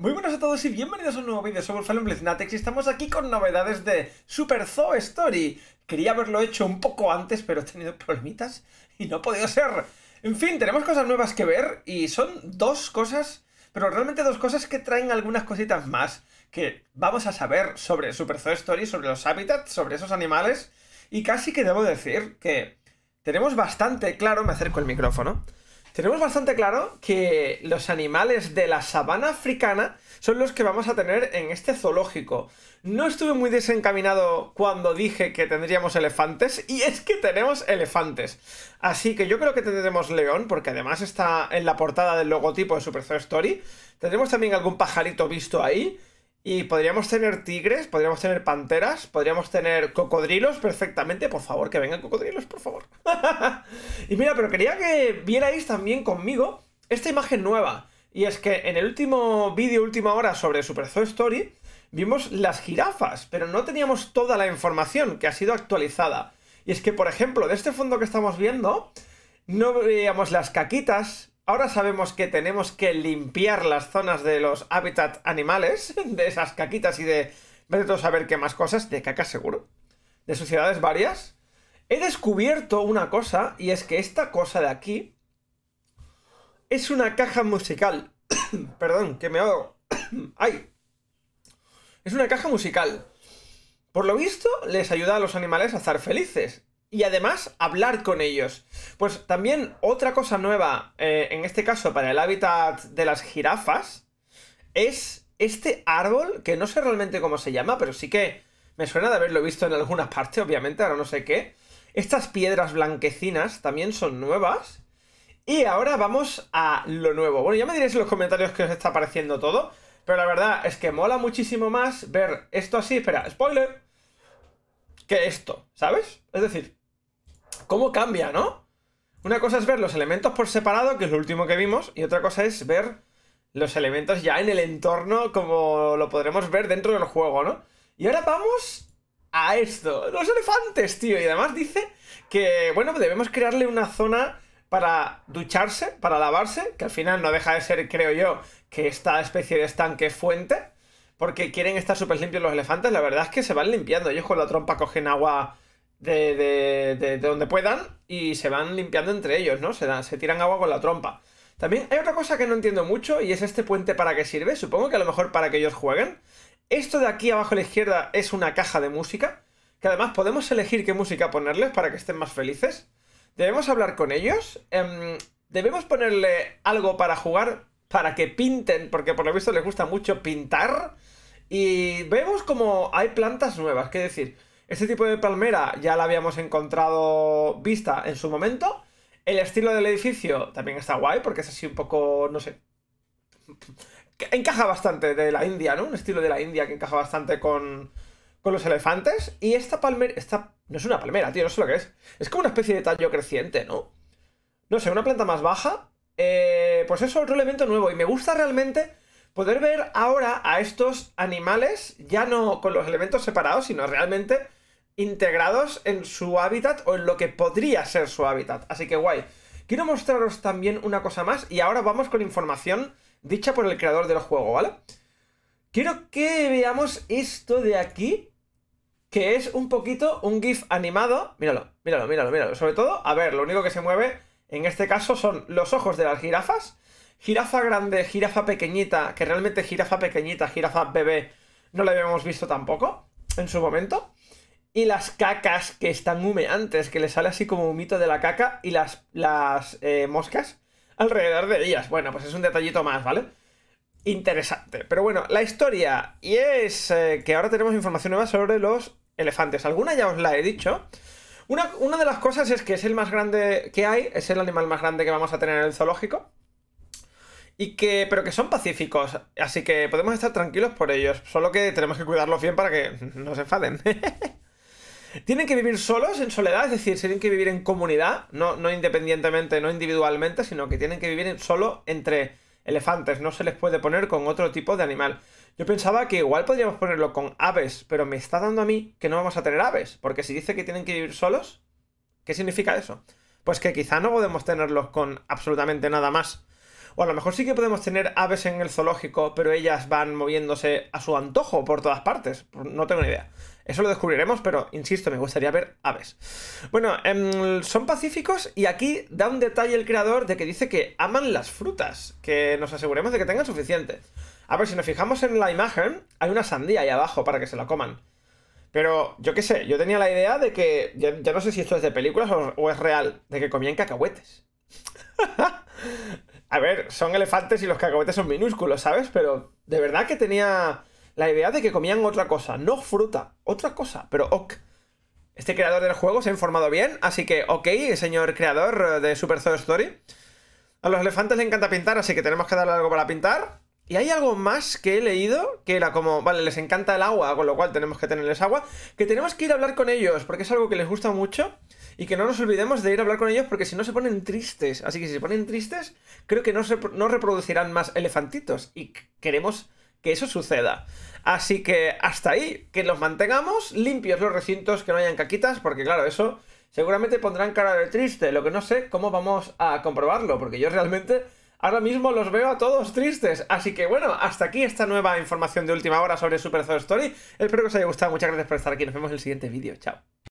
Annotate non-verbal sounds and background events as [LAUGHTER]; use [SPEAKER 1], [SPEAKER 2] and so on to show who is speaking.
[SPEAKER 1] Muy buenas a todos y bienvenidos a un nuevo vídeo, soy Wolfalum Blitznatex y estamos aquí con novedades de Super Zoo Story. Quería haberlo hecho un poco antes, pero he tenido problemitas y no ha podido ser. En fin, tenemos cosas nuevas que ver y son dos cosas, pero realmente dos cosas que traen algunas cositas más que vamos a saber sobre Super Zoo Story, sobre los hábitats, sobre esos animales y casi que debo decir que tenemos bastante claro, me acerco el micrófono, tenemos bastante claro que los animales de la sabana africana son los que vamos a tener en este zoológico. No estuve muy desencaminado cuando dije que tendríamos elefantes, y es que tenemos elefantes. Así que yo creo que tendremos león, porque además está en la portada del logotipo de Super Story. Tendremos también algún pajarito visto ahí. Y podríamos tener tigres, podríamos tener panteras, podríamos tener cocodrilos perfectamente. Por favor, que vengan cocodrilos, por favor. [LAUGHS] y mira, pero quería que vierais también conmigo esta imagen nueva. Y es que en el último vídeo, última hora sobre Super Zoo Story, vimos las jirafas, pero no teníamos toda la información que ha sido actualizada. Y es que, por ejemplo, de este fondo que estamos viendo, no veíamos las caquitas, Ahora sabemos que tenemos que limpiar las zonas de los hábitats animales, [LAUGHS] de esas caquitas y de... Vete a saber qué más cosas, de caca seguro, de sociedades varias. He descubierto una cosa, y es que esta cosa de aquí es una caja musical. [COUGHS] Perdón, que me hago... [COUGHS] ¡Ay! Es una caja musical. Por lo visto, les ayuda a los animales a estar felices y además hablar con ellos. Pues también otra cosa nueva, eh, en este caso para el hábitat de las jirafas, es este árbol, que no sé realmente cómo se llama, pero sí que me suena de haberlo visto en algunas [LAUGHS] partes obviamente, ahora no sé qué. Estas piedras blanquecinas también son nuevas. Y ahora vamos a lo nuevo. Bueno, ya me diréis en los comentarios qué os está pareciendo todo, pero la verdad es que mola muchísimo más ver esto así, espera, spoiler, que esto, ¿sabes? Es decir, ¿Cómo cambia, no? Una cosa es ver los elementos por separado, que es lo último que vimos, y otra cosa es ver los elementos ya en el entorno como lo podremos ver dentro del juego, ¿no? Y ahora vamos a esto, los elefantes, tío. Y además dice que, bueno, debemos crearle una zona para ducharse, para lavarse, que al final no deja de ser, creo yo, que esta especie de estanque fuente, porque quieren estar súper limpios los elefantes. La verdad es que se van limpiando, ellos con la trompa cogen agua de, de, de, donde puedan y se van limpiando entre ellos, ¿no? Se, dan, se tiran agua con la trompa. También hay otra cosa que no entiendo mucho y es este puente para qué sirve. Supongo que a lo mejor para que ellos jueguen. Esto de aquí abajo a la izquierda es una caja de música, que además podemos elegir qué música ponerles para que estén más felices. Debemos hablar con ellos. Em, debemos ponerle algo para jugar, para que pinten, porque por lo visto les gusta mucho pintar. Y vemos como hay plantas nuevas, que decir, este tipo de palmera ya la habíamos encontrado vista en su momento. El estilo del edificio también está guay porque es así un poco, no sé, encaja bastante de la India, ¿no? Un estilo de la India que encaja bastante con, los elefantes. Y esta palmera, esta no es una palmera, tío, no sé lo que es. Es como una especie de tallo creciente, ¿no? No sé, una planta más baja. Eh, pues eso, otro elemento nuevo. Y me gusta realmente poder ver ahora a estos animales, ya no con los elementos separados, sino realmente integrados en su hábitat o en lo que podría ser su hábitat. Así que guay. Quiero mostraros también una cosa más y ahora vamos con información dicha por el creador del juego, ¿vale? Quiero que veamos esto de aquí, que es un poquito un GIF animado. Míralo, míralo, míralo, míralo. Sobre todo, a ver, lo único que se mueve en este caso son los ojos de las jirafas. Jirafa grande, jirafa pequeñita, que realmente jirafa pequeñita, jirafa bebé, no la habíamos visto tampoco en su momento y las cacas que están humeantes, que le sale así como humito de la caca y las, las eh, moscas alrededor de ellas. Bueno, pues es un detallito más, ¿vale? Interesante. Pero bueno, la historia. Y es eh, que ahora tenemos información nueva sobre los elefantes. Alguna ya os la he dicho. Una, de las cosas es que es el más grande que hay, es el animal más grande que vamos a tener en el zoológico. Y que, pero que son pacíficos, así que podemos estar tranquilos por ellos. Solo que tenemos que cuidarlos bien para que [LAUGHS] no se enfaden. [LAUGHS] ¿Tienen que vivir solos en soledad? Es decir, tienen que vivir en comunidad, no, no independientemente, no individualmente, sino que tienen que vivir solo entre elefantes. No se les puede poner con otro tipo de animal. Yo pensaba que igual podríamos ponerlo con aves, pero me está dando a mí que no vamos a tener aves. Porque si dice que tienen que vivir solos, ¿qué significa eso? Pues que quizá no podemos tenerlos con absolutamente nada más. O a lo mejor sí que podemos tener aves en el zoológico, pero ellas van moviéndose a su antojo por todas partes. No tengo ni idea. Eso lo descubriremos, pero insisto, me gustaría ver aves. Bueno, em, son pacíficos y aquí da un detalle el creador de que dice que aman las frutas, que nos aseguremos de que tengan suficiente. A ver, si nos fijamos en la imagen, hay una sandía ahí abajo para que se la coman. Pero yo qué sé, yo tenía la idea de que, ya, no sé si esto es de películas o, o es real, de que comían cacahuetes. [LAUGHS] A ver, son elefantes y los cacahuetes son minúsculos, ¿sabes? Pero de verdad que tenía la idea de que comían otra cosa, no fruta, otra cosa, pero ok. Este creador del juego se ha informado bien, así que ok, señor creador de Super Zoo Story. A los elefantes les encanta pintar, así que tenemos que darle algo para pintar. Y hay algo más que he leído, que era como, vale, les encanta el agua, con lo cual tenemos que tenerles agua, que tenemos que ir a hablar con ellos, porque es algo que les gusta mucho, y que no nos olvidemos de ir a hablar con ellos, porque si no se ponen tristes. Así que si se ponen tristes, creo que no, se, reproducirán más elefantitos, y queremos que eso suceda. Así que hasta ahí, que los mantengamos limpios los recintos, que no hayan caquitas, porque claro, eso seguramente pondrán cara de triste, lo que no sé cómo vamos a comprobarlo, porque yo realmente Ahora mismo los veo a todos tristes. Así que bueno, hasta aquí esta nueva información de última hora sobre Super Story. Espero que os haya gustado. Muchas gracias por estar aquí. Nos vemos en el siguiente vídeo. Chao.